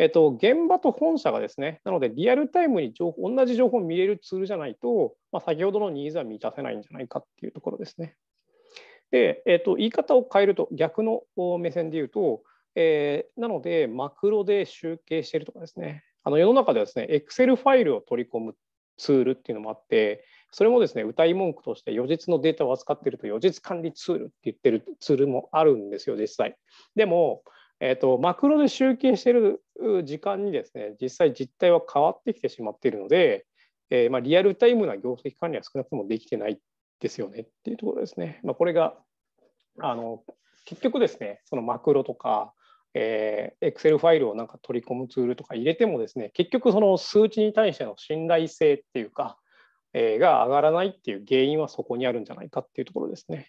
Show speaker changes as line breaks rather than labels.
えっと、現場と本社がですね、なのでリアルタイムに情報同じ情報を見れるツールじゃないと、まあ、先ほどのニーズは満たせないんじゃないかっていうところですね。で、えっと、言い方を変えると、逆の目線で言うと、えー、なので、マクロで集計しているとかですね、あの世の中ではですね、Excel ファイルを取り込むツールっていうのもあって、それもですね、歌い文句として予実のデータを扱っていると、予実管理ツールって言ってるツールもあるんですよ、実際。でも、えーと、マクロで集計している時間にですね実際実態は変わってきてしまっているので、えー、まあ、リアルタイムな業績管理は少なくともできてないですよねっていうところですね。まあ、これがあの結局ですねそのマクロとか、えクセルファイルをなんか取り込むツールとか入れてもですね結局その数値に対しての信頼性っていうか、えー、が上がらないっていう原因はそこにあるんじゃないかっていうところですね。